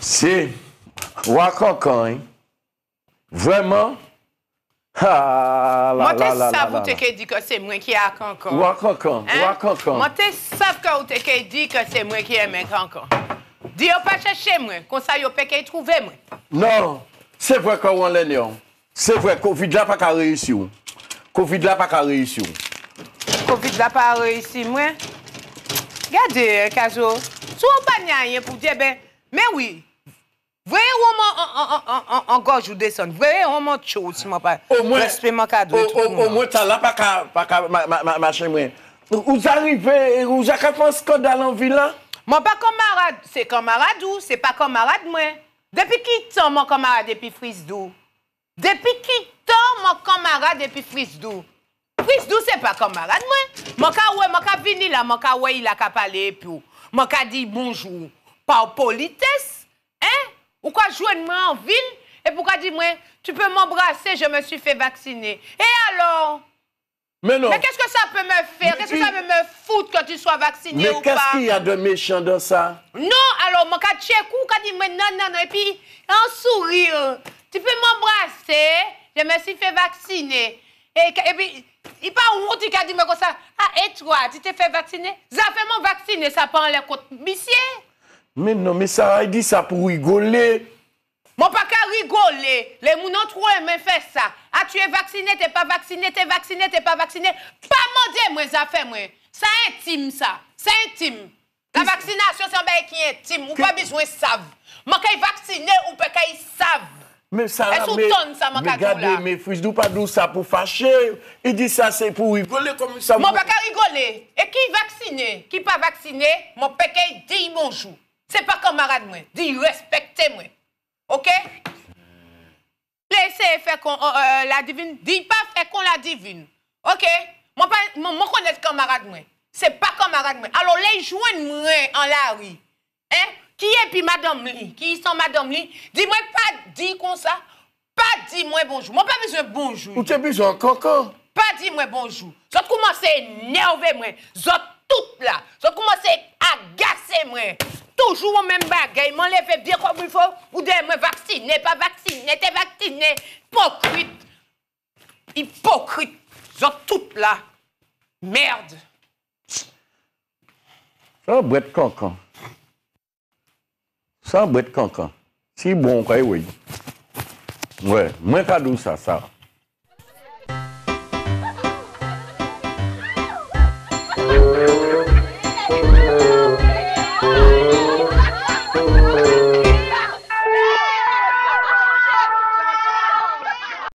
C'est Wakokan, hein? Vraiment? Ah, la, la, la, la, la, dit que c'est moi qui ai a Wakokan, hein? Wakokan. Moi, tu sais que tu dit que c'est moi qui aime Wakokan. Di yo pa chè chè mwen, konsay yo peke yi trouve mwen. Non, se vwe koron lè lè. Se vwe, kovid la pa ka reysi mwen. Kovid la pa ka reysi mwen. Kovid la pa reysi mwen. Gade, kajo, sou pa nyanye pou diye ben. Men wè, vwe yon mwen an gòj ou deson. Vwe yon mwen tchò ou si mwen pa. Ou mwen ta la pa ka mwen. Ou zari vwe, ou zaka fons kòd alan vila? Mon pas camarade, c'est camarade ou, c'est pas camarade moi. Depuis qui temps mon camarade depuis Frisdou? Depuis qui temps mon camarade depuis Frisdou? Frisdou c'est pas camarade moi. Mon ka ouais, mon ka vini là, mon ka ouais, il a ka parler puis mon ka dit bonjour par politesse, hein? Ou quoi joindre moi en ville et pourquoi dire moi tu peux m'embrasser, je me suis fait vacciner. Et alors mais qu'est-ce que ça peut me faire Qu'est-ce que ça peut me foutre que tu sois vacciné ou pas Mais qu'est-ce qu'il y a de méchant dans ça Non, alors, mon cas check ou quand dit non, non, non, et puis un sourire. Tu peux m'embrasser, je me suis fait vacciner. Et, et puis, il pas honte Tu a dit comme ça. Ah, et toi, tu t'es fait vacciner Ça fait mon et ça prend les côtes. Monsieur Mais non, mais ça, il dit ça pour rigoler. Mon pas qu'à rigoler. Les gens ont trop aimé faire ça. Ah, tu es vacciné, t'es pas vacciné, t'es vacciné, t'es pas vacciné. Pas m'en moi, ça fait, moi. C'est intime, ça. C'est intime. La vaccination, c'est un bail qui est intime. Ou pas besoin de savent. Moi, quand vacciné, ou pas qu'ils savent. Mais ça, mais, ça, mais regardez, mais Fris, nous pas ça pour fâcher. Il dit ça, c'est pour rigoler comme ça. Mon pas rigoler. Et qui vacciné, qui pas vacciné, mon pas dit bonjour. C'est pas camarade, moi. dis respectez, moi. Ok? Lese fè kon la divin. Di pa fè kon la divin. Ok? Mon konnè kamarad mwen. Se pa kamarad mwen. Alo le jwen mwen an la wè. Eh? Ki e pi madame li? Ki san madame li? Di mwen pa di kon sa. Pa di mwen bonjou. Mon pa bizon bonjou. Ou te bizon kankan? Pa di mwen bonjou. Zot kouman se nerve mwen. Zot tout la. Zot kouman se agase mwen. Ok? oujou mwen bagay, mwen lefe, biye kwa mwen fwo, ou de mwen vaksine, pa vaksine, te vaksine, pokrit, ipokrit, zot tout la, merd, sa bwet kankan, sa bwet kankan, si bon kwe wè, mwen kadou sa, sa,